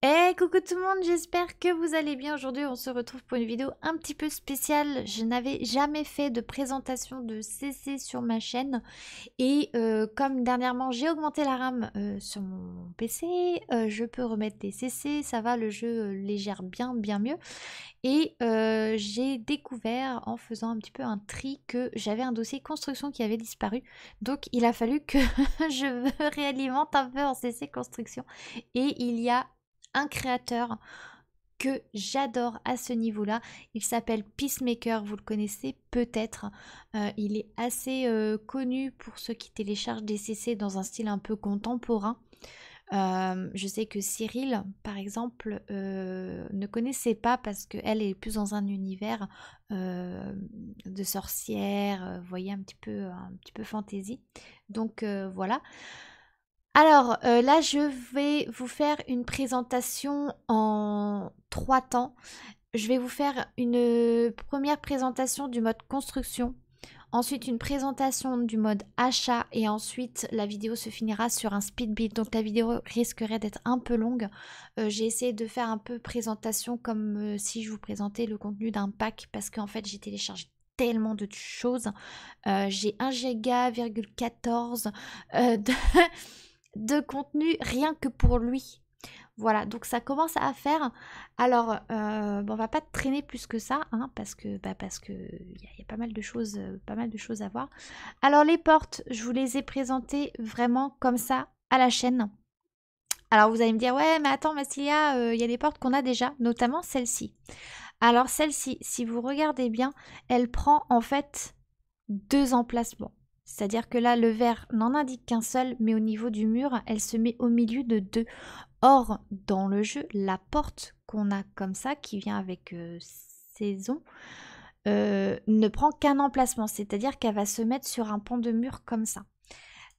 Hey, coucou tout le monde, j'espère que vous allez bien. Aujourd'hui, on se retrouve pour une vidéo un petit peu spéciale. Je n'avais jamais fait de présentation de CC sur ma chaîne. Et euh, comme dernièrement, j'ai augmenté la RAM euh, sur mon PC, euh, je peux remettre des CC, ça va, le jeu les gère bien, bien mieux. Et j'ai découvert en faisant un petit peu un tri que j'avais un dossier construction qui avait disparu. Donc, il a fallu que je réalimente un peu en CC construction. Et il y a créateur que j'adore à ce niveau-là. Il s'appelle Peacemaker, vous le connaissez peut-être. Euh, il est assez euh, connu pour ceux qui téléchargent des CC dans un style un peu contemporain. Euh, je sais que Cyril, par exemple, ne connaissait pas parce qu'elle est plus dans un univers de sorcière, voyez, un petit peu, un petit peu fantaisie. Donc voilà. Alors euh, là, je vais vous faire une présentation en trois temps. Je vais vous faire une première présentation du mode construction, ensuite une présentation du mode achat et ensuite la vidéo se finira sur un speed build. Donc la vidéo risquerait d'être un peu longue. Euh, j'ai essayé de faire un peu présentation comme euh, si je vous présentais le contenu d'un pack parce qu'en fait j'ai téléchargé tellement de choses. j'ai 1 Go de de contenu rien que pour lui. Voilà, donc ça commence à faire. Alors, euh, on va pas traîner plus que ça, hein, parce que bah, parce que il y, a pas mal de choses, euh, pas mal de choses à voir. Alors les portes, je vous les ai présentées vraiment comme ça à la chaîne. Alors vous allez me dire ouais, mais attends, mais euh, il y a des portes qu'on a déjà, notamment celle-ci. Alors celle-ci, si vous regardez bien, elle prend en fait deux emplacements. C'est-à-dire que là, le vert n'en indique qu'un seul, mais au niveau du mur, elle se met au milieu de deux. Or, dans le jeu, la porte qu'on a comme ça, qui vient avec euh, saison, euh, ne prend qu'un emplacement, c'est-à-dire qu'elle va se mettre sur un pont de mur comme ça.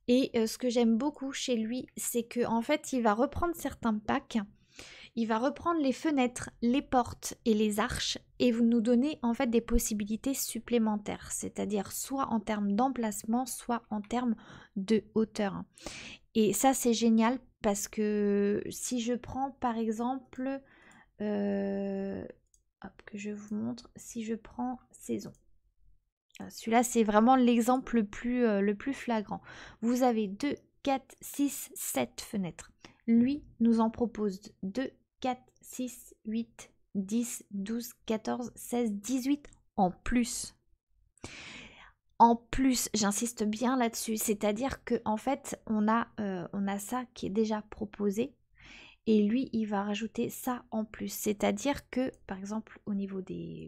Et euh, ce que j'aime beaucoup chez lui, c'est que en fait, il va reprendre certains packs il va reprendre les fenêtres, les portes et les arches et vous nous donner en fait des possibilités supplémentaires, c'est-à-dire soit en termes d'emplacement, soit en termes de hauteur. Et ça c'est génial parce que si je prends par exemple, euh, hop, que je vous montre, si je prends saison. Ah, celui-là, c'est vraiment l'exemple le, plus, euh, le plus flagrant. Vous avez 2, 4, 6, 7 fenêtres. Lui nous en propose 2, 4, 6, 8, 10, 12, 14, 16, 18 en plus. En plus, j'insiste bien là-dessus, c'est-à-dire que en fait, on a, euh, on a ça qui est déjà proposé et lui, il va rajouter ça en plus. C'est-à-dire que, par exemple, au niveau des,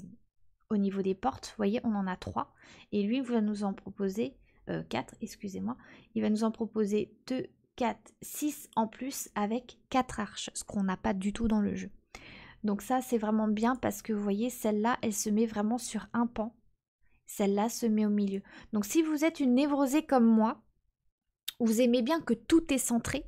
au niveau des portes, vous voyez, on en a trois et lui il va nous en proposer 4, euh, excusez-moi, il va nous en proposer 2, 6 en plus avec 4 arches, ce qu'on n'a pas du tout dans le jeu. Donc ça c'est vraiment bien parce que vous voyez celle-là elle se met vraiment sur un pan, celle-là se met au milieu. Donc si vous êtes une névrosée comme moi, vous aimez bien que tout est centré,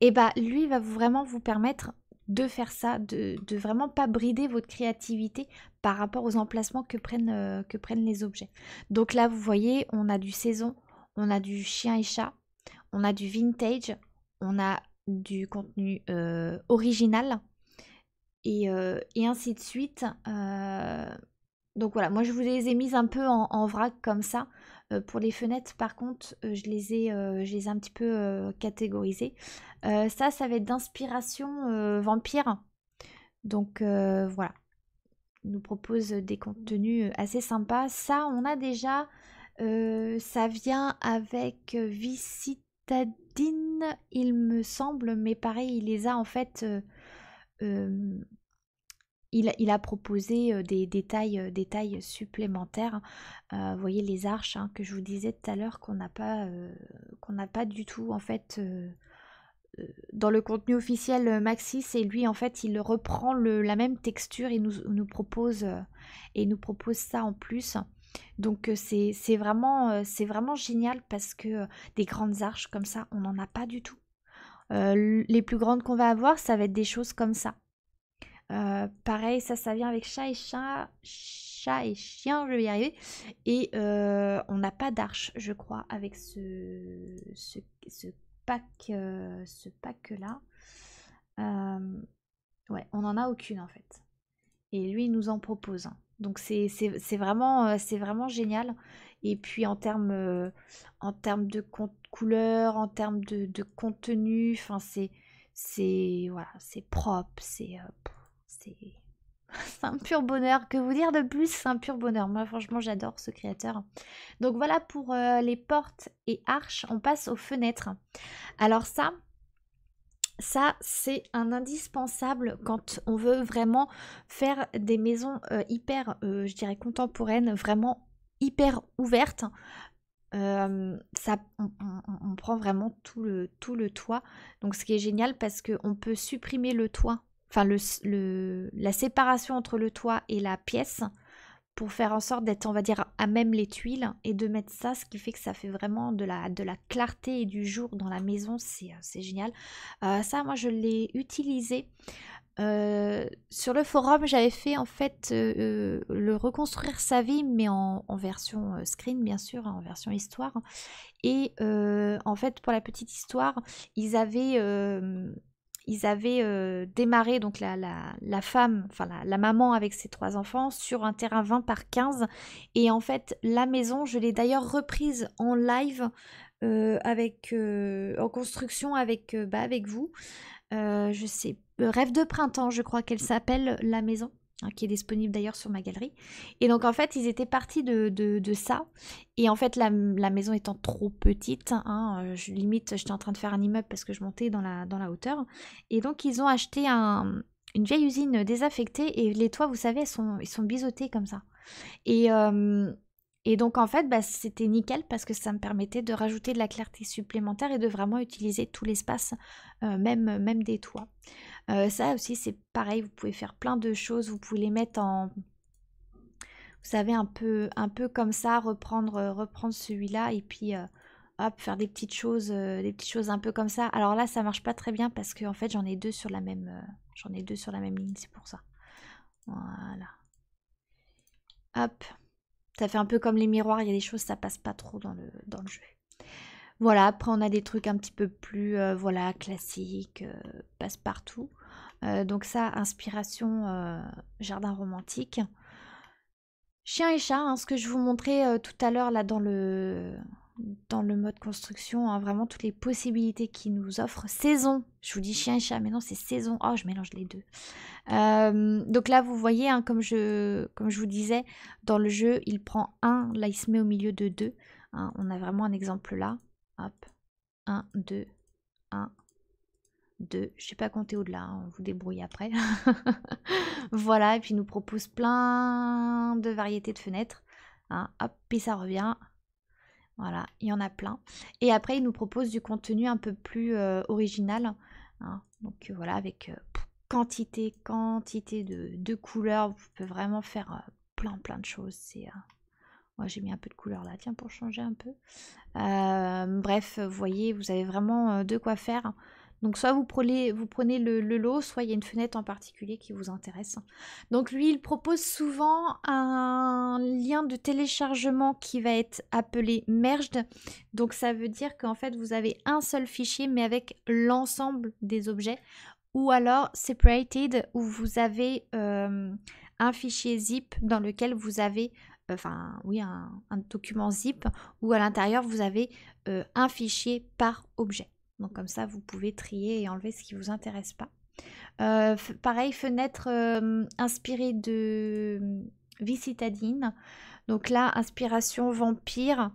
et eh bah ben, lui va vraiment vous permettre de faire ça, de, vraiment pas brider votre créativité par rapport aux emplacements que prennent, euh, que prennent les objets. Donc là vous voyez on a du saison, on a du chien et chat, on a du vintage, on a du contenu euh, original euh, et, ainsi de suite. Euh, donc voilà, moi je vous les ai mises un peu en, vrac comme ça. pour les fenêtres, par contre, je les ai, les un petit peu catégorisées. ça, ça va être d'inspiration vampire. Donc voilà nous propose des contenus assez sympas. Ça, on a déjà. ça vient avec Visite. Tadine, il me semble, mais pareil, il les a en fait. Euh, euh, il, a proposé euh, des détails, supplémentaires. vous voyez les arches hein, que je vous disais tout à l'heure qu'on n'a pas, qu'on pas du tout en fait dans le contenu officiel Maxis et lui en fait il reprend la même texture et et nous propose ça en plus. Donc c'est vraiment, vraiment génial parce que des grandes arches comme ça, on n'en a pas du tout. les plus grandes qu'on va avoir, ça va être des choses comme ça. pareil, ça, ça vient avec chat et chat, chat et chien, je vais y arriver. Et on n'a pas d'arche, je crois, avec ce, ce, pack, ce pack là. ouais, on n'en a aucune en fait. Et lui, il nous en propose. un. Donc c'est vraiment, euh, vraiment génial. Et puis en termes, euh, en de couleurs, en termes de, contenu, enfin c'est c'est voilà, c'est propre, c'est euh, c'est un pur bonheur. Que vous dire de plus C'est un pur bonheur. Moi franchement j'adore ce créateur. Donc voilà pour les portes et arches. On passe aux fenêtres. Alors ça, ça, c'est un indispensable quand on veut vraiment faire des maisons euh, hyper, euh, je dirais, contemporaines, vraiment hyper ouvertes. ça, on, prend vraiment tout le, tout le toit. Donc, ce qui est génial parce qu'on peut supprimer le toit, enfin, la séparation entre le toit et la pièce pour faire en sorte d'être, on va dire, à même les tuiles et de mettre ça, ce qui fait que ça fait vraiment de la, de la clarté et du jour dans la maison, c'est euh, génial. Euh, ça, moi, je l'ai utilisé. Euh, sur le forum, j'avais fait en fait le reconstruire sa vie, mais en, en, version screen, bien sûr, hein, en version histoire. Et en fait, pour la petite histoire, ils avaient ils avaient euh, démarré donc la, femme, enfin la, maman avec ses trois enfants sur un terrain 20 par 15. Et en fait, la maison, je l'ai d'ailleurs reprise en live euh, avec, euh, en construction avec, bah, avec vous. je sais, Rêve de printemps, je crois qu'elle s'appelle la maison. Hein, qui est disponible d'ailleurs sur ma galerie. Et donc en fait, ils étaient partis de, de, ça. Et en fait, la, maison étant trop petite, hein, euh, je, limite, j'étais en train de faire un immeuble parce que je montais dans la, dans la hauteur. Et donc, ils ont acheté une vieille usine désaffectée. Et les toits, vous savez, ils sont, ils sont biseautés comme ça. Et... Euh, et donc en fait, bah, c'était nickel parce que ça me permettait de rajouter de la clarté supplémentaire et de vraiment utiliser tout l'espace, euh, même, même des toits. Euh, ça aussi, c'est pareil, vous pouvez faire plein de choses, vous pouvez les mettre en... Vous savez, un peu, un peu comme ça, reprendre, euh, reprendre celui-là et puis euh, hop, faire des petites choses, des petites choses un peu comme ça. Alors là, ça marche pas très bien parce que en fait, j'en ai deux sur la même, j'en ai deux sur la même ligne, c'est pour ça. Voilà. Hop. Ça fait un peu comme les miroirs, il y a des choses, ça passe pas trop dans le, dans le jeu. Voilà, après on a des trucs un petit peu plus voilà, classiques, passe-partout. Euh, donc ça, inspiration euh, jardin romantique. Chien et chat, hein, ce que je vous montrais euh, tout à l'heure là dans le, dans le mode construction, hein, vraiment toutes les possibilités qui nous offrent. Saison, je vous dis chien et chat, mais non c'est saison. Oh, je mélange les deux. donc là, vous voyez, hein, comme, je, comme je vous disais, dans le jeu, il prend un, là il se met au milieu de deux. on a vraiment un exemple là. Hop, 1, 2, 1, deux, je sais pas compter au-delà, hein, on vous débrouille après. voilà, et puis il nous propose plein de variétés de fenêtres. Hein, hop, et ça revient. Voilà, il y en a plein. Et après, il nous propose du contenu un peu plus euh, original. Hein. donc euh, voilà, avec euh, quantité, quantité de, de, couleurs. Vous pouvez vraiment faire plein, plein de choses. C'est. Moi, j'ai mis un peu de couleur là, tiens, pour changer un peu. bref, vous voyez, vous avez vraiment de quoi faire. Donc soit vous prenez, le, lot, soit il y a une fenêtre en particulier qui vous intéresse. Donc lui, il propose souvent un lien de téléchargement qui va être appelé merged. Donc ça veut dire qu'en fait, vous avez un seul fichier, mais avec l'ensemble des objets. Ou alors separated, où vous avez euh, un fichier zip dans lequel vous avez euh, enfin oui, un, document zip où à l'intérieur vous avez euh, un fichier par objet. Donc comme ça, vous pouvez trier et enlever ce qui vous intéresse pas. Euh, pareil, fenêtre euh, inspirée de euh, vie citadine. Donc là, inspiration vampire.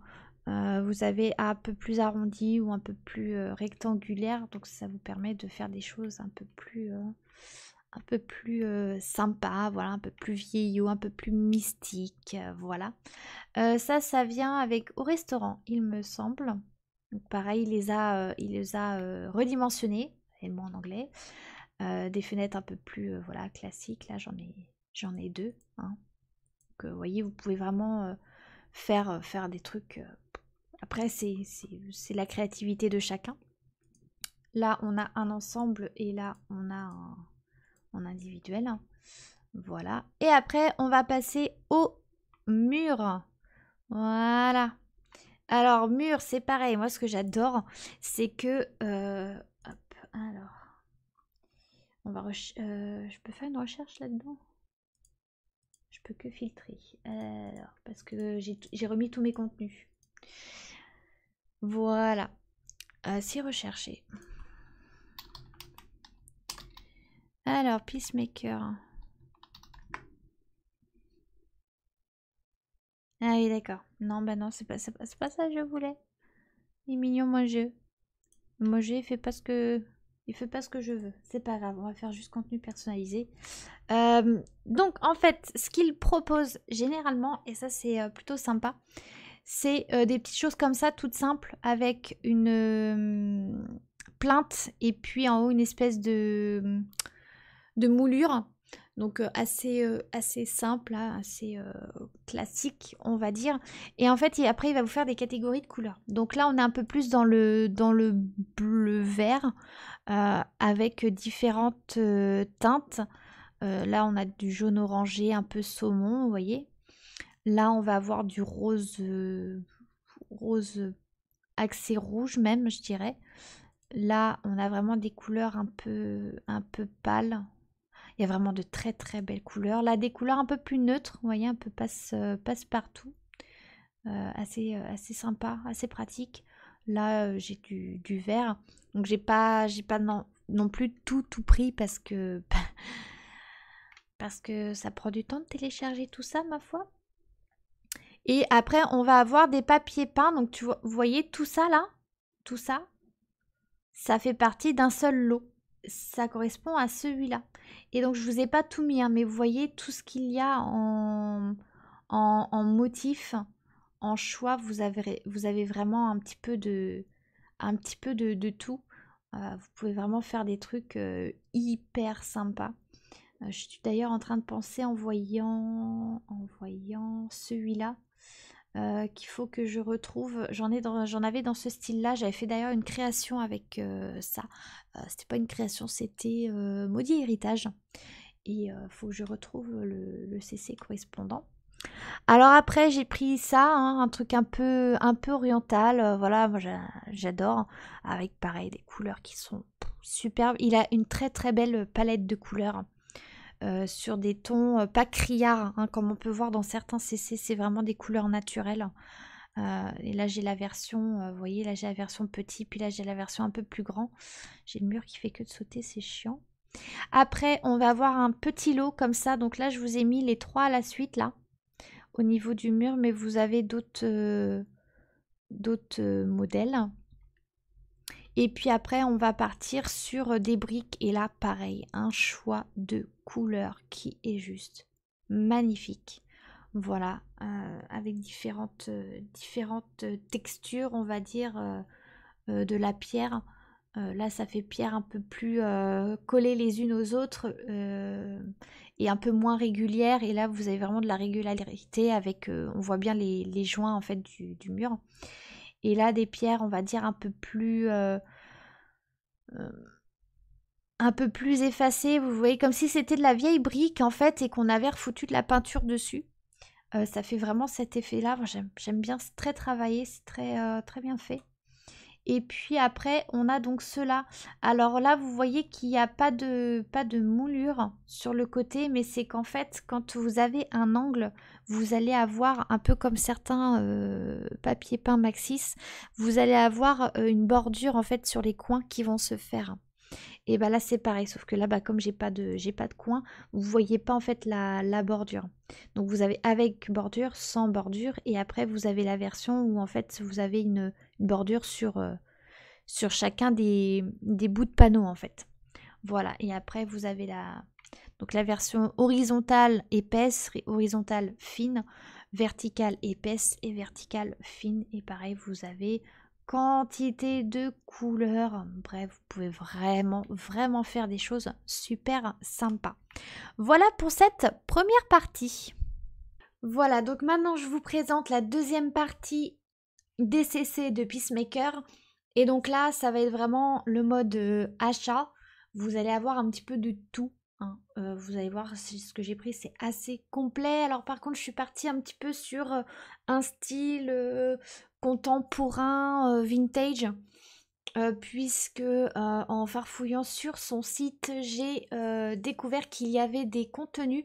vous avez un peu plus arrondi ou un peu plus rectangulaire. Donc ça vous permet de faire des choses un peu plus un peu plus sympa, voilà, un peu plus vieillot, un peu plus mystique, voilà. ça, ça vient avec au restaurant, il me semble. Donc pareil, il les a, euh, les a euh, redimensionnés, et moi en anglais. Euh, des fenêtres un peu plus voilà, classiques, là j'en ai, j'en ai deux. Hein. Donc vous voyez, vous pouvez vraiment faire, faire des trucs. Après, c'est la créativité de chacun. Là, on a un ensemble et là, on a un, un individuel. Voilà. Et après, on va passer au mur. Voilà. Alors, mur, c'est pareil. Moi, ce que j'adore, c'est que. Euh, hop, alors. On va. Euh, je peux faire une recherche là-dedans Je peux que filtrer. Alors, parce que j'ai remis tous mes contenus. Voilà. Euh, recherché. Alors, Peacemaker. Ah oui, d'accord. Non, ben non, c'est pas, pas, pas ça que je voulais. Il est mignon, moi, jeu. Mon jeu, il fait pas ce que... Il fait pas ce que je veux. C'est pas grave, on va faire juste contenu personnalisé. Euh, donc, en fait, ce qu'il propose généralement, et ça, c'est euh, plutôt sympa, c'est euh, des petites choses comme ça, toutes simples, avec une plainte et puis en haut, une espèce de, de moulure donc euh, euh, assez, simple, hein, assez euh, classique, on va dire. Et en fait, après, il va vous faire des catégories de couleurs. Donc là, on est un peu plus dans le, dans le bleu vert avec différentes teintes. là, on a du jaune orangé, un peu saumon, vous voyez. Là, on va avoir du rose, rose axé rouge même, je dirais. Là, on a vraiment des couleurs un peu, un peu pâles, il y a vraiment de très très belles couleurs. Là, des couleurs un peu plus neutres, voyez, un peu passe-partout. Euh, passe partout, euh, assez, euh, assez sympa, assez pratique. Là, j'ai du, du, vert. Donc, j'ai pas, j'ai pas non, non plus tout tout pris parce que... parce que ça prend du temps de télécharger tout ça, ma foi. Et après, on va avoir des papiers peints. Donc, tu vois, vous voyez tout ça là, tout ça, ça fait partie d'un seul lot ça correspond à celui-là. Et donc je vous ai pas tout mis, hein, mais vous voyez tout ce qu'il y a en, en, en, motif, en choix, vous avez, vous avez vraiment un petit peu de, un petit peu de, de tout. Euh, vous pouvez vraiment faire des trucs euh, hyper sympas. Euh, je suis d'ailleurs en train de penser en voyant, en voyant celui-là. Euh, qu'il faut que je retrouve. J'en avais dans ce style-là. J'avais fait d'ailleurs une création avec euh, ça. Euh, c'était pas une création, c'était Maudit Héritage. Et il faut que je retrouve le, CC correspondant. Alors après j'ai pris ça, hein, un truc un peu un peu oriental, voilà, j'adore, avec pareil des couleurs qui sont superbes. Il a une très très belle palette de couleurs euh, sur des tons euh, pas criards, hein, comme on peut voir dans certains CC, c'est vraiment des couleurs naturelles. Euh, et là j'ai la version, vous voyez, là j'ai la version petit, puis là j'ai la version un peu plus grand. J'ai le mur qui fait que de sauter, c'est chiant. Après, on va avoir un petit lot comme ça. Donc là, je vous ai mis les trois à la suite, là, au niveau du mur, mais vous avez d'autres d'autres modèles. Et puis après, on va partir sur des briques. Et là, pareil, un choix de couleur qui est juste magnifique. Voilà, euh, avec différentes, euh, différentes textures, on va dire, euh, de la pierre. là, ça fait pierre un peu plus collées les unes aux autres et un peu moins régulière. Et là, vous avez vraiment de la régularité avec, on voit bien les, joints en fait du, du, mur. Et là, des pierres, on va dire, un peu plus un peu plus effacé, vous voyez, comme si c'était de la vieille brique en fait et qu'on avait refoutu de la peinture dessus. Euh, ça fait vraiment cet effet-là. J'aime bien, c'est très travaillé, c'est très, euh, très bien fait. Et puis après, on a donc cela. Alors là, vous voyez qu'il n'y a pas de, pas de moulure sur le côté, mais c'est qu'en fait, quand vous avez un angle, vous allez avoir, un peu comme certains euh, papiers peints Maxis, vous allez avoir une bordure en fait sur les coins qui vont se faire. Et bah là c'est pareil, sauf que là bah, comme j'ai pas de j'ai pas de coin, vous voyez pas en fait la, la bordure. Donc vous avez avec bordure, sans bordure, et après vous avez la version où en fait vous avez une, bordure sur, euh, sur chacun des, des bouts de panneau en fait. Voilà, et après vous avez la, donc la version horizontale épaisse, horizontale fine, verticale épaisse et verticale fine. Et pareil, vous avez quantité de couleurs. Bref, vous pouvez vraiment, vraiment faire des choses super sympas. Voilà pour cette première partie. Voilà, donc maintenant je vous présente la deuxième partie DCC de Peacemaker. Et donc là, ça va être vraiment le mode euh, achat. Vous allez avoir un petit peu de tout. Hein, euh, vous allez voir, ce que j'ai pris, c'est assez complet. Alors par contre, je suis partie un petit peu sur euh, un style euh, contemporain, vintage, puisque en farfouillant sur son site, j'ai découvert qu'il y avait des contenus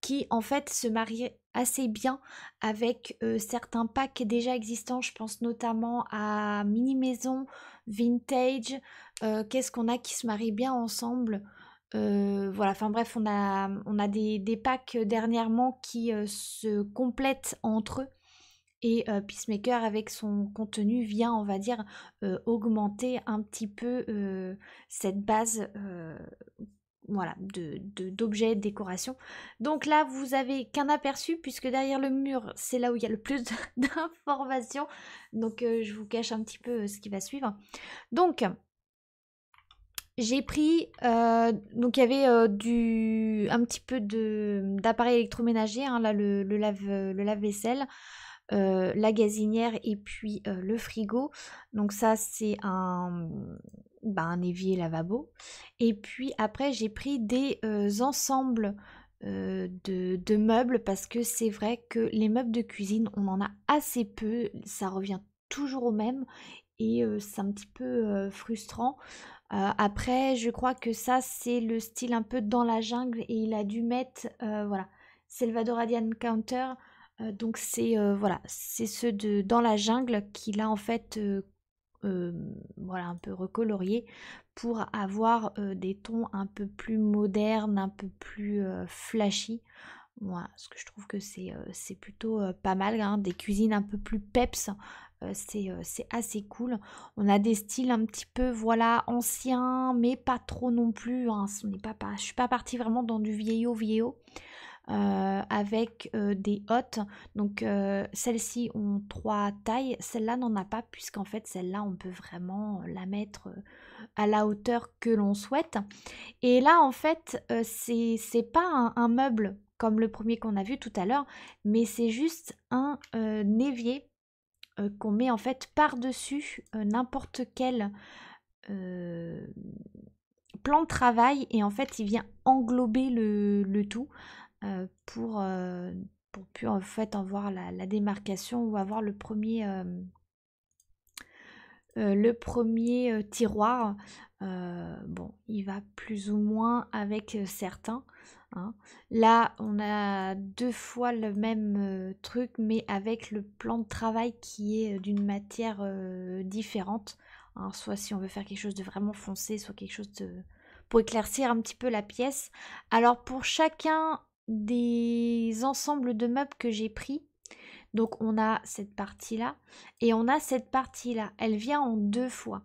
qui en fait se mariaient assez bien avec certains packs déjà existants. Je pense notamment à Mini Maison, Vintage. Qu'est-ce qu'on a qui se marie bien ensemble euh, voilà, enfin bref, on a, on a des, packs euh, dernièrement qui euh, se complètent entre eux. Et Peacemaker, avec son contenu, vient, on va dire, augmenter un petit peu cette base voilà, d'objets, de, décorations. Donc là, vous avez qu'un aperçu, puisque derrière le mur, c'est là où il y a le plus d'informations. Donc je vous cache un petit peu ce qui va suivre. Donc, j'ai pris, euh, donc il y avait euh, du, un petit peu d'appareils électroménager, hein, le, lave-vaisselle, le euh, lave la gazinière et puis le frigo. Donc ça c'est un, bah, un évier lavabo. Et puis après j'ai pris des ensembles de meubles parce que c'est vrai que les meubles de cuisine on en a assez peu, ça revient toujours au même et c'est un petit peu frustrant. Euh, après, je crois que ça, c'est le style un peu dans la jungle et il a dû mettre, euh, voilà, Salvador Counter. Euh, donc, c'est voilà, c'est ceux de dans la jungle qu'il a en fait, voilà, un peu recolorié pour avoir des tons un peu plus modernes, un peu plus flashy. Moi, ce que je trouve que c'est plutôt pas mal, hein, des cuisines un peu plus peps euh, euh, c'est assez cool. On a des styles un petit peu voilà anciens, mais pas trop non plus. je hein. ne pas, pas, je suis pas partie vraiment dans du vieillot vieillot. Euh, avec des hottes. Donc celle celles-ci ont trois tailles, celle-là n'en a pas puisqu'en fait celle-là on peut vraiment la mettre à la hauteur que l'on souhaite. Et là en fait c'est pas un, un, meuble comme le premier qu'on a vu tout à l'heure, mais c'est juste un évier euh, qu'on met en fait par-dessus euh, n'importe quel euh, plan de travail et en fait il vient englober le, tout pour, pour en fait avoir voir la, la démarcation ou avoir le premier le premier tiroir bon il va plus ou moins avec certains Hein. Là, on a deux fois le même euh, truc, mais avec le plan de travail qui est euh, d'une matière euh, différente. Hein. Soit si on veut faire quelque chose de vraiment foncé, soit quelque chose pour éclaircir un petit peu la pièce. Alors pour chacun des ensembles de meubles que j'ai pris, donc on a cette partie-là et on a cette partie-là. Elle vient en deux fois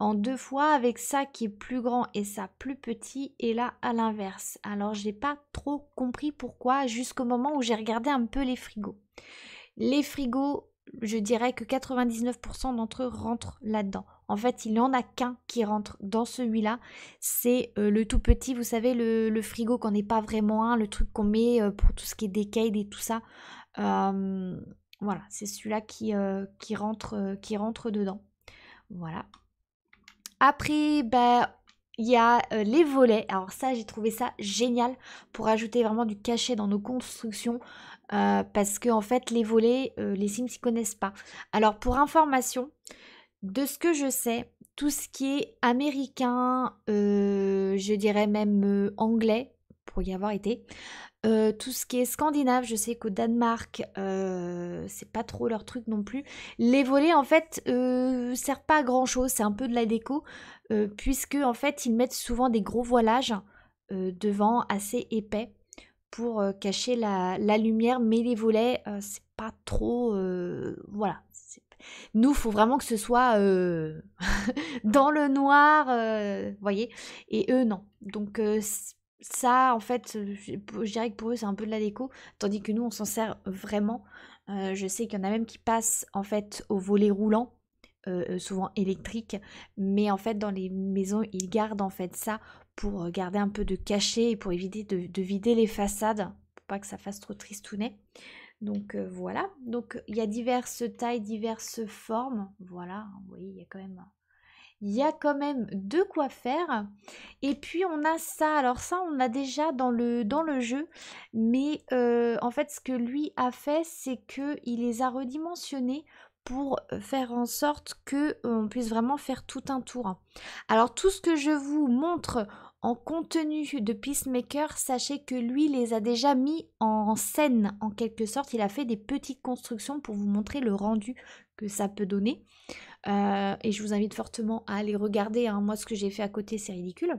en deux fois avec ça qui est plus grand et ça plus petit et là à l'inverse. Alors j'ai pas trop compris pourquoi jusqu'au moment où j'ai regardé un peu les frigos. Les frigos, je dirais que 99% d'entre eux rentrent là-dedans. En fait, il n'y en a qu'un qui rentre dans celui-là. C'est euh, le tout petit, vous savez, le, frigo qu'on n'est pas vraiment un, le truc qu'on met euh, pour tout ce qui est décade et tout ça. Euh, voilà, c'est celui-là qui rentre dedans. Voilà. Après, bah, il y a euh, les volets. Alors ça, j'ai trouvé ça génial pour ajouter vraiment du cachet dans nos constructions. Euh, parce que en fait, les volets, euh, les Sims s'y connaissent pas. Alors pour information, de ce que je sais, tout ce qui est américain, je dirais même anglais, pour y avoir été, euh, tout ce qui est scandinave, je sais qu'au Danemark, euh, c'est pas trop leur truc non plus. Les volets, en fait, euh, servent pas à grand chose, c'est un peu de la déco, euh, puisque en fait, ils mettent souvent des gros voilages devant assez épais pour cacher la, lumière, mais les volets, c'est pas trop. voilà. Nous, faut vraiment que ce soit dans le noir, vous voyez. Et eux, non. Donc, ça, en fait, euh, je dirais que pour eux, c'est un peu de la déco, tandis que nous, on s'en sert vraiment. Euh, je sais qu'il y en a même qui passent, en fait, au volet roulant, euh, souvent électrique, mais en fait, dans les maisons, ils gardent, en fait, ça pour garder un peu de cachet et pour éviter de, vider les façades, pour pas que ça fasse trop tristounet. Donc voilà, donc il y a diverses tailles, diverses formes, voilà, vous voyez, il y a quand même il y a quand même de quoi faire. Et puis on a ça, alors ça on a déjà dans le, dans le jeu, mais euh, en fait ce que lui a fait c'est qu'il les a redimensionnés pour faire en sorte qu'on puisse vraiment faire tout un tour. Alors tout ce que je vous montre en contenu de Peacemaker, sachez que lui les a déjà mis en scène en quelque sorte. Il a fait des petites constructions pour vous montrer le rendu que ça peut donner. Euh, et je vous invite fortement à aller regarder. Hein. Moi, ce que j'ai fait à côté, c'est ridicule.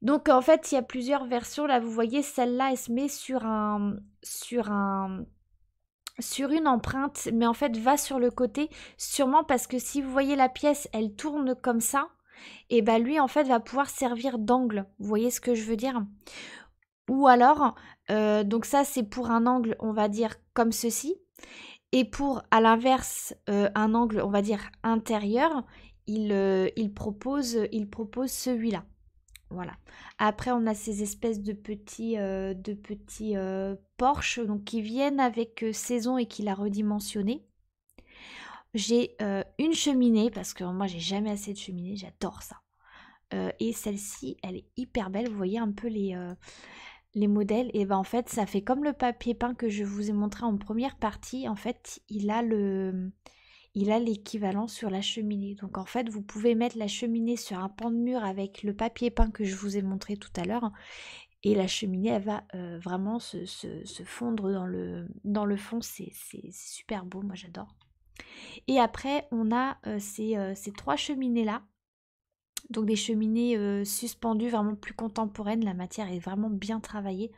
Donc, en fait, il y a plusieurs versions. Là, vous voyez, celle-là, elle se met sur un... Sur un sur une empreinte, mais en fait va sur le côté, sûrement parce que si vous voyez la pièce, elle tourne comme ça, et bah lui en fait va pouvoir servir d'angle, vous voyez ce que je veux dire Ou alors, euh, donc ça c'est pour un angle, on va dire comme ceci, et pour, à l'inverse, euh, un angle, on va dire, intérieur, euh, il, propose, il propose celui-là. Voilà. Après, on a ces espèces de petits, euh, de petits porches donc, qui viennent avec saison et qu'il a redimensionné. J'ai une cheminée, parce que moi, j'ai jamais assez de cheminée, j'adore ça. et celle-ci, elle est hyper belle. Vous voyez un peu les les modèles, et ben en fait ça fait comme le papier peint que je vous ai montré en première partie, en fait il a le il a l'équivalent sur la cheminée. Donc en fait vous pouvez mettre la cheminée sur un pan de mur avec le papier peint que je vous ai montré tout à l'heure et la cheminée elle va euh, vraiment se, fondre dans le, dans le fond, c'est super beau, moi j'adore. Et après on a euh, euh, ces trois cheminées là donc des cheminées euh, suspendues, vraiment plus contemporaines. La matière est vraiment bien travaillée.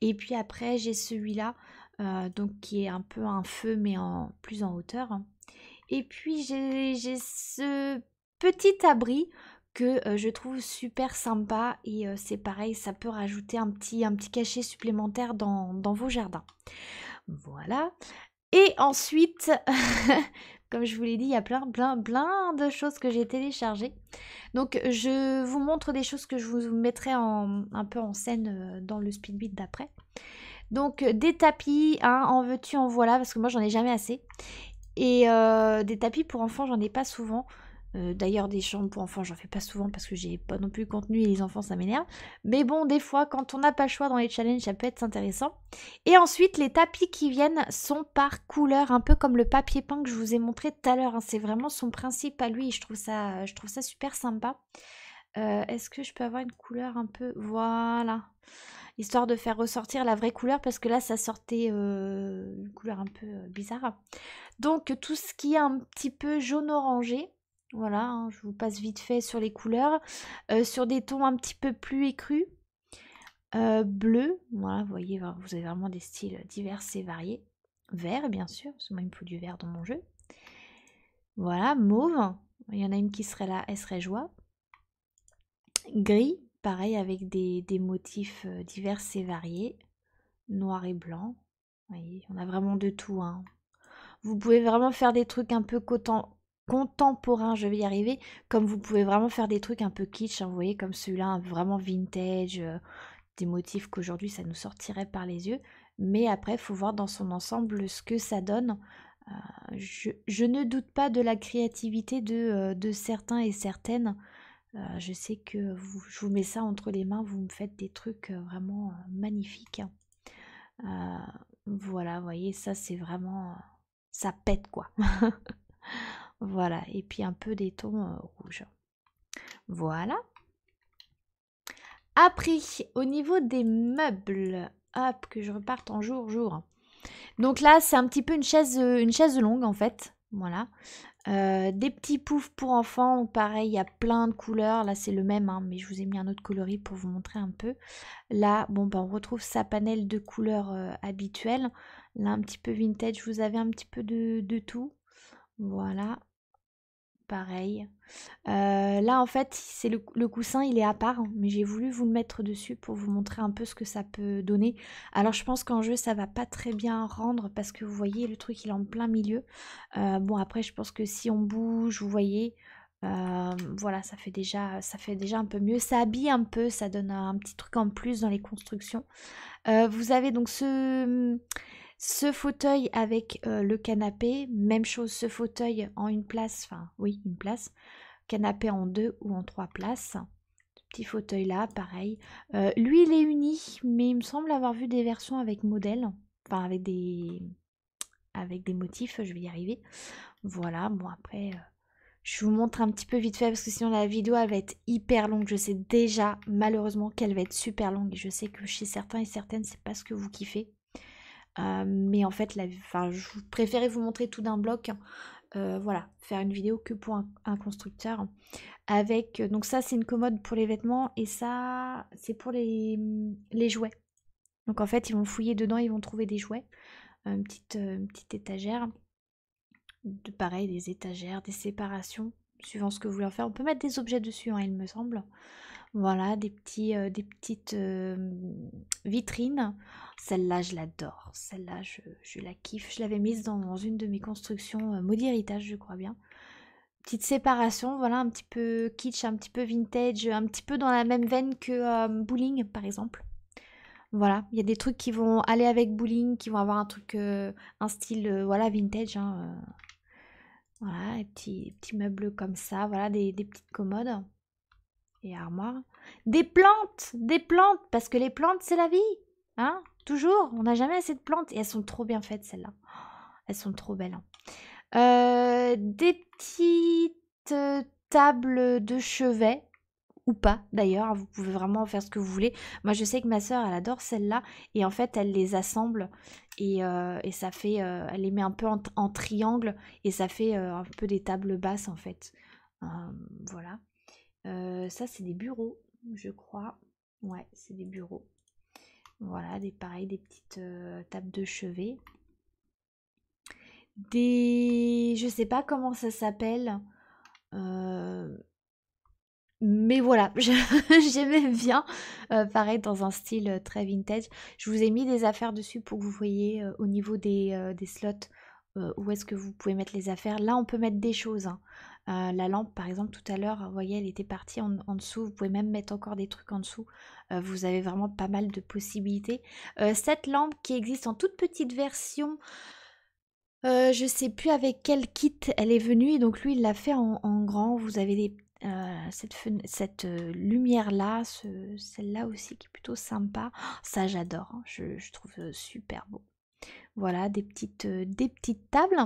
Et puis après, j'ai celui-là, euh, donc qui est un peu un feu, mais en plus en hauteur. Et puis j'ai ce petit abri que euh, je trouve super sympa et c'est pareil, ça peut rajouter un petit, un petit cachet supplémentaire dans, dans vos jardins. Voilà. Et ensuite, Comme je vous l'ai dit, il y a plein, plein, plein de choses que j'ai téléchargées. Donc, je vous montre des choses que je vous mettrai en, un peu en scène euh, dans le speed d'après. Donc, des tapis, hein, en veux-tu, en voilà, parce que moi, j'en ai jamais assez. Et euh, des tapis pour enfants, j'en ai pas souvent. Euh, d'ailleurs, des chambres pour enfants, j'en fais pas souvent parce que j'ai pas non plus le contenu et les enfants, ça m'énerve. Mais bon, des fois, quand on n'a pas le choix dans les challenges, ça peut être intéressant. Et ensuite, les tapis qui viennent sont par couleur, un peu comme le papier peint que je vous ai montré tout à l'heure. Hein. C'est vraiment son principe à lui. Et je trouve ça, je trouve ça super sympa. Euh, est-ce que je peux avoir une couleur un peu... Voilà. Histoire de faire ressortir la vraie couleur parce que là, ça sortait euh, une couleur un peu bizarre. Donc, tout ce qui est un petit peu jaune-orangé, voilà, hein, je vous passe vite fait sur les couleurs. Euh, sur des tons un petit peu plus écrus. Euh, bleu, voilà, vous voyez, vous avez vraiment des styles divers et variés. Vert, bien sûr, parce que moi, il me faut du vert dans mon jeu. Voilà, mauve, il y en a une qui serait là, elle serait joie. Gris, pareil, avec des, des motifs euh, divers et variés. Noir et blanc, vous voyez, on a vraiment de tout. Hein. Vous pouvez vraiment faire des trucs un peu cotants contemporain, je vais y arriver, comme vous pouvez vraiment faire des trucs un peu kitsch, hein, vous voyez, comme celui-là, hein, vraiment vintage, euh, des motifs qu'aujourd'hui ça nous sortirait par les yeux, mais après, il faut voir dans son ensemble ce que ça donne. Euh, je, ne doute pas de la créativité de, euh, de certains et certaines. je sais que vous, je vous mets ça entre les mains, vous me faites des trucs vraiment magnifiques. voilà, vous voyez, ça c'est vraiment... Ça pète quoi. Voilà, et puis un peu des tons euh, rouges. Voilà. Après, au niveau des meubles, hop, que je reparte en jour, jour. Donc là, c'est un petit peu une chaise, euh, une chaise longue en fait. Voilà. Euh, des petits poufs pour enfants, pareil, il y a plein de couleurs. Là, c'est le même, hein, mais je vous ai mis un autre coloris pour vous montrer un peu. Là, bon, ben, on retrouve sa panel de couleurs habituelles. habituelle. Là, un petit peu vintage, vous avez un petit peu de, de tout. Voilà pareil. Euh, là, en fait, c'est le, coussin, il est à part, mais j'ai voulu vous le mettre dessus pour vous montrer un peu ce que ça peut donner. Alors, je pense qu'en jeu, ça va pas très bien rendre parce que vous voyez, le truc, il est en plein milieu. Euh, bon, après, je pense que si on bouge, vous voyez, euh, voilà, ça fait, déjà, ça fait déjà un peu mieux. Ça habille un peu, ça donne un petit truc en plus dans les constructions. vous avez donc ce ce fauteuil avec euh, le canapé, même chose, ce fauteuil en une place, enfin oui, une place, canapé en deux ou en trois places. petit fauteuil là, pareil. Euh, lui, il est uni, mais il me semble avoir vu des versions avec modèle, enfin avec des avec des motifs, je vais y arriver. Voilà, bon après, euh, je vous montre un petit peu vite fait parce que sinon la vidéo elle va être hyper longue. Je sais déjà malheureusement qu'elle va être super longue et je sais que chez certains et certaines, c'est pas ce que vous kiffez. Euh, mais en fait, la, enfin, je préférais vous montrer tout d'un bloc. Euh, voilà, faire une vidéo que pour un, constructeur. Avec, euh, donc ça, c'est une commode pour les vêtements et ça, c'est pour les, les jouets. Donc en fait, ils vont fouiller dedans, ils vont trouver des jouets. Une petite, petite étagère. De, pareil, des étagères, des séparations, suivant ce que vous voulez en faire. On peut mettre des objets dessus, hein, il me semble. Voilà, des, petits, euh, des petites vitrines. Celle-là, je l'adore. Celle-là, je, la kiffe. Je l'avais mise dans une de mes constructions euh, Maudit Héritage, je crois bien. Petite séparation, voilà, un petit peu kitsch, un petit peu vintage, un petit peu dans la même veine que Bowling, par exemple. Voilà, il y a des trucs qui vont aller avec Bowling, qui vont avoir un truc, un style, voilà, vintage, hein, euh. voilà, des petits, meubles comme ça, voilà, des petites commodes et armoire. Des plantes, des plantes, parce que les plantes, c'est la vie. Hein Toujours, on n'a jamais assez de plantes. Et elles sont trop bien faites, celles-là. Elles sont trop belles. Hein. Euh, des petites euh, tables de chevet, ou pas d'ailleurs, vous pouvez vraiment faire ce que vous voulez. Moi, je sais que ma soeur, elle adore celles-là. Et en fait, elle les assemble. Et, euh, ça fait... elle les met un peu en, en triangle. Et ça fait un peu des tables basses, en fait. Hum, voilà. Euh, ça, c'est des bureaux, je crois. Ouais, c'est des bureaux. Voilà, des pareil, des petites euh, tables de chevet. Des. Je sais pas comment ça s'appelle. Euh, mais voilà, j'aimais bien, pareil, dans un style très vintage. Je vous ai mis des affaires dessus pour que vous voyez au niveau des, des slots euh, où est-ce que vous pouvez mettre les affaires. Là, on peut mettre des choses. Hein. Euh, la lampe, par exemple, tout à l'heure, vous voyez, elle était partie en, dessous. Vous pouvez même mettre encore des trucs en dessous. Euh, vous avez vraiment pas mal de possibilités. cette lampe qui existe en toute petite version, je ne sais plus avec quel kit elle est venue. Et donc, lui, il l'a fait en, grand. Vous avez cette, lumière-là, celle-là aussi qui est plutôt sympa. Oh, ça, j'adore. Hein. je trouve super beau. Voilà, des petites, euh, des petites tables.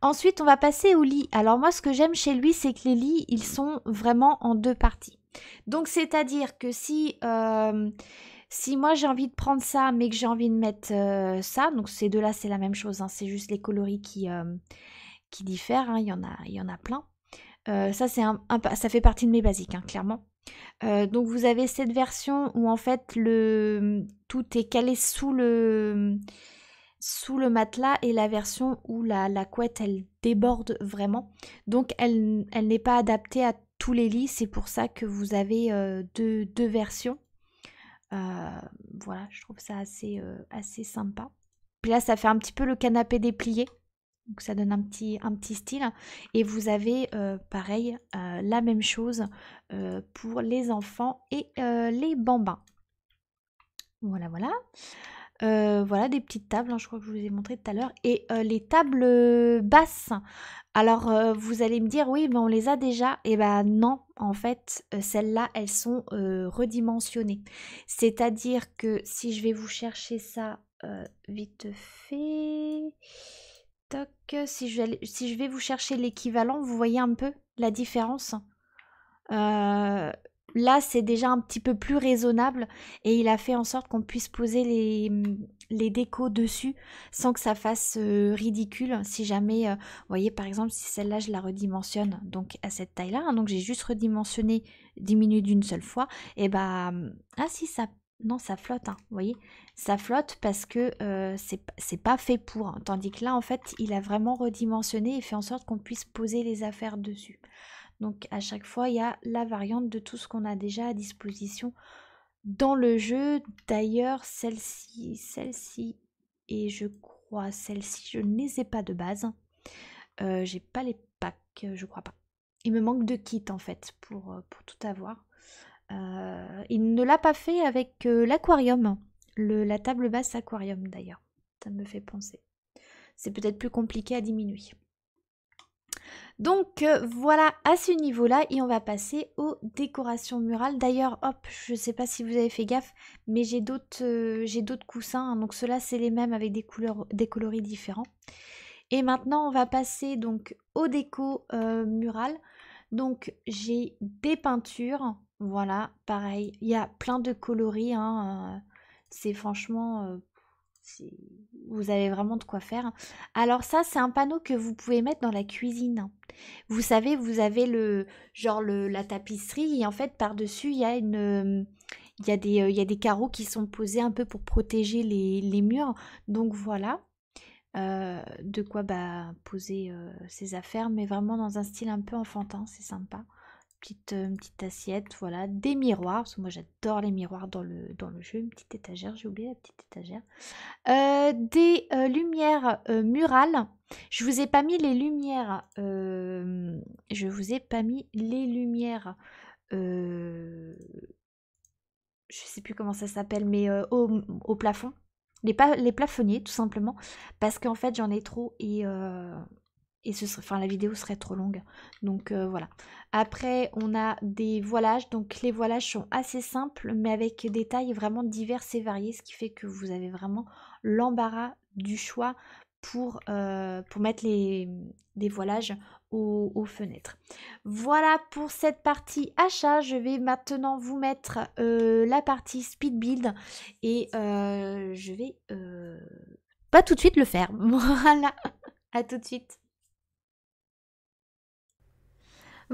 Ensuite, on va passer au lit. Alors moi, ce que j'aime chez lui, c'est que les lits, ils sont vraiment en deux parties. Donc, c'est-à-dire que si, euh, si moi, j'ai envie de prendre ça, mais que j'ai envie de mettre euh, ça, donc ces deux-là, c'est la même chose. Hein, c'est juste les coloris qui, qui diffèrent. Hein, il, y en a, il y en a plein. ça, c'est un, ça fait partie de mes basiques, hein, clairement. donc vous avez cette version où en fait le tout est calé sous le sous le matelas et la version où la, la couette elle déborde vraiment. Donc elle, elle n'est pas adaptée à tous les lits, c'est pour ça que vous avez euh, deux, versions. Euh, voilà, je trouve ça assez, euh, assez sympa. Puis là, ça fait un petit peu le canapé déplié. Donc ça donne un petit, un petit style. Et vous avez pareil la même chose pour les enfants et les bambins. Voilà, voilà. Euh, voilà, des petites tables, hein, je crois que je vous ai montré tout à l'heure. Et euh, les tables euh, basses. Alors, vous allez me dire, oui, mais on les a déjà. Et eh ben non, en fait, celles-là, elles sont redimensionnées. C'est-à-dire que si je vais vous chercher ça vite fait... Toc, si je, vais, si je vais vous chercher l'équivalent, vous voyez un peu la différence là, c'est déjà un petit peu plus raisonnable et il a fait en sorte qu'on puisse poser les, décos dessus sans que ça fasse euh, ridicule. Si jamais, euh, vous voyez, par exemple, si celle-là, je la redimensionne donc à cette taille-là, hein, donc j'ai juste redimensionné, diminué d'une seule fois, et eh ben, ah si, ça non, ça flotte, hein, vous voyez Ça flotte parce que euh, ce c'est pas fait pour. Hein. Tandis que là, en fait, il a vraiment redimensionné et fait en sorte qu'on puisse poser les affaires dessus. Donc à chaque fois, il y a la variante de tout ce qu'on a déjà à disposition dans le jeu. D'ailleurs, celle-ci, celle-ci et je crois celle-ci, je ne les ai pas de base. Je euh, J'ai pas les packs, je crois pas. Il me manque de kit en fait pour, euh, pour tout avoir. Euh, il ne l'a pas fait avec l'aquarium, la table basse aquarium d'ailleurs. Ça me fait penser. C'est peut-être plus compliqué à diminuer. Donc euh, voilà à ce niveau-là et on va passer aux décorations murales. D'ailleurs, hop, je ne sais pas si vous avez fait gaffe, mais j'ai d'autres euh, d'autres coussins. Hein. donc ceux-là, c'est les mêmes avec des couleurs, des coloris différents. Et maintenant, on va passer donc aux déco euh, murales. Donc j'ai des peintures, voilà, pareil. Il y a plein de coloris. Hein, c'est franchement vous avez vraiment de quoi faire. Alors ça, c'est un panneau que vous pouvez mettre dans la cuisine. Vous savez, vous avez le genre la tapisserie et en fait par-dessus, il y a une il y, a des, il y a des carreaux qui sont posés un peu pour protéger les, murs. Donc voilà. Euh, de quoi bah, poser ces euh, ses affaires, mais vraiment dans un style un peu enfantin, c'est sympa petite, euh, petite assiette, voilà, des miroirs, parce que moi j'adore les miroirs dans le, dans le jeu, une petite étagère, j'ai oublié la petite étagère, euh, des euh, lumières murales, je vous ai pas mis les lumières, je vous ai pas mis les lumières, je sais plus comment ça s'appelle, mais au, plafond, les, les plafonniers tout simplement, parce qu'en fait j'en ai trop et et ce serait, enfin la vidéo serait trop longue. Donc euh, voilà. Après, on a des voilages. Donc les voilages sont assez simples, mais avec des tailles vraiment diverses et variées, ce qui fait que vous avez vraiment l'embarras du choix pour, euh, pour mettre les, des voilages aux, fenêtres. Voilà pour cette partie achat. Je vais maintenant vous mettre euh, la partie speed build et je vais pas tout de suite le faire. Voilà. À tout de suite.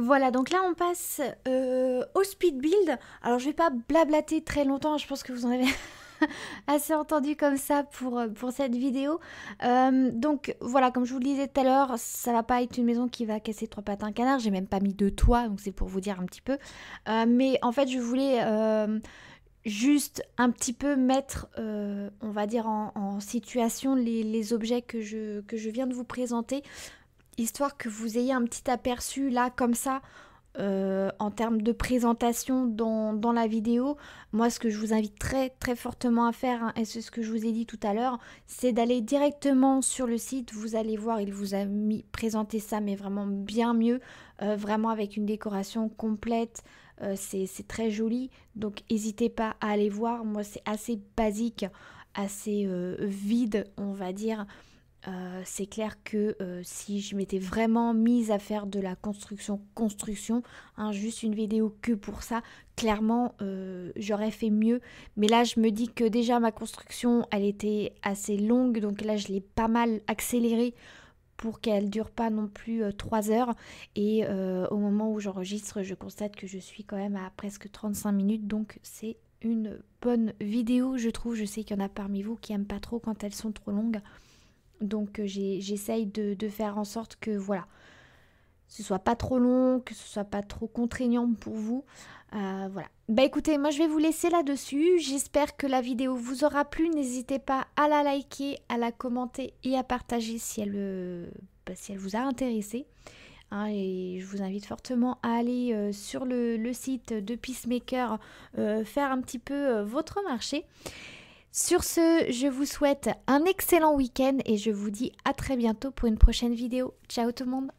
Voilà, donc là on passe euh, au speed build. Alors je vais pas blablater très longtemps, je pense que vous en avez assez entendu comme ça pour, euh, pour cette vidéo. Euh, donc voilà, comme je vous le disais tout à l'heure, ça va pas être une maison qui va casser trois pattes canard. J'ai même pas mis deux toits, donc c'est pour vous dire un petit peu. mais en fait, je voulais juste un petit peu mettre, on va dire, en, situation les, objets que je, que je viens de vous présenter histoire que vous ayez un petit aperçu là comme ça euh, en termes de présentation dans, la vidéo, moi ce que je vous invite très très fortement à faire, hein, et c'est ce que je vous ai dit tout à l'heure, c'est d'aller directement sur le site, vous allez voir, il vous a mis, présenté ça, mais vraiment bien mieux, euh, vraiment avec une décoration complète, euh, c'est très joli, donc n'hésitez pas à aller voir, moi c'est assez basique, assez vide on va dire, euh, c'est clair que euh, si je m'étais vraiment mise à faire de la construction construction, hein, juste une vidéo que pour ça, clairement euh, j'aurais fait mieux. Mais là je me dis que déjà ma construction elle était assez longue, donc là je l'ai pas mal accélérée pour qu'elle dure pas non plus 3 heures. Et au moment où j'enregistre, je constate que je suis quand même à presque 35 minutes, donc c'est une bonne vidéo je trouve. Je sais qu'il y en a parmi vous qui aiment pas trop quand elles sont trop longues. Donc euh, j'essaye de, faire en sorte que voilà, ce soit pas trop long, que ce soit pas trop contraignant pour vous. Euh, voilà. Bah écoutez, moi je vais vous laisser là-dessus. J'espère que la vidéo vous aura plu. N'hésitez pas à la liker, à la commenter et à partager si elle, euh, bah, vous a intéressé. Hein, et je vous invite fortement à aller sur le, site de Peacemaker faire un petit peu votre marché. Sur ce, je vous souhaite un excellent week-end et je vous dis à très bientôt pour une prochaine vidéo. Ciao tout le monde